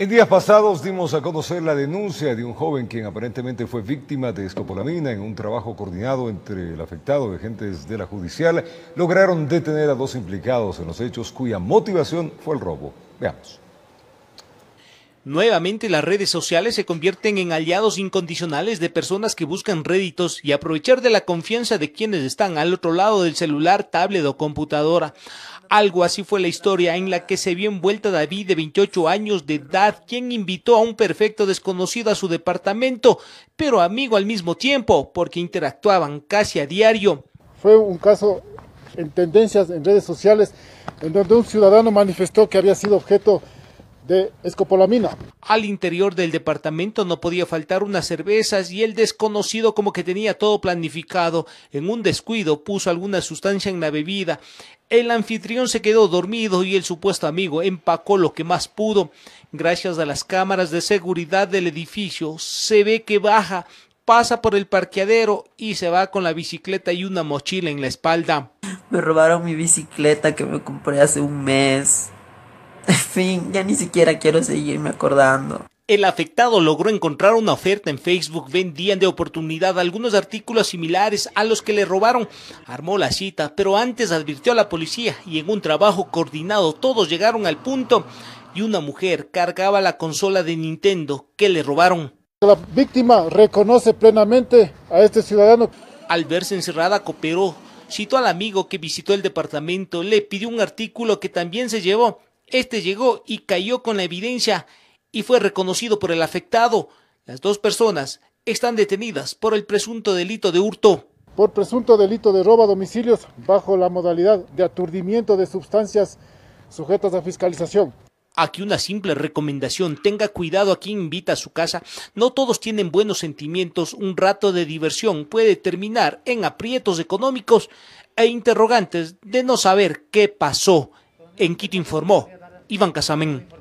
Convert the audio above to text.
En días pasados dimos a conocer la denuncia de un joven quien aparentemente fue víctima de escopolamina. En un trabajo coordinado entre el afectado y agentes de la judicial, lograron detener a dos implicados en los hechos cuya motivación fue el robo. Veamos. Nuevamente las redes sociales se convierten en aliados incondicionales de personas que buscan réditos y aprovechar de la confianza de quienes están al otro lado del celular, tablet o computadora. Algo así fue la historia en la que se vio envuelta David de 28 años de edad, quien invitó a un perfecto desconocido a su departamento, pero amigo al mismo tiempo, porque interactuaban casi a diario. Fue un caso en tendencias en redes sociales, en donde un ciudadano manifestó que había sido objeto de escopolamina. Al interior del departamento no podía faltar unas cervezas y el desconocido como que tenía todo planificado. En un descuido puso alguna sustancia en la bebida. El anfitrión se quedó dormido y el supuesto amigo empacó lo que más pudo. Gracias a las cámaras de seguridad del edificio se ve que baja, pasa por el parqueadero y se va con la bicicleta y una mochila en la espalda. Me robaron mi bicicleta que me compré hace un mes ya ni siquiera quiero seguirme acordando. El afectado logró encontrar una oferta en Facebook, vendían de oportunidad algunos artículos similares a los que le robaron. Armó la cita, pero antes advirtió a la policía y en un trabajo coordinado todos llegaron al punto y una mujer cargaba la consola de Nintendo que le robaron. La víctima reconoce plenamente a este ciudadano. Al verse encerrada cooperó, citó al amigo que visitó el departamento, le pidió un artículo que también se llevó este llegó y cayó con la evidencia y fue reconocido por el afectado. Las dos personas están detenidas por el presunto delito de hurto. Por presunto delito de robo a domicilios bajo la modalidad de aturdimiento de sustancias sujetas a fiscalización. Aquí una simple recomendación, tenga cuidado a quien invita a su casa. No todos tienen buenos sentimientos, un rato de diversión puede terminar en aprietos económicos e interrogantes de no saber qué pasó. En Quito informó Ivan Casamen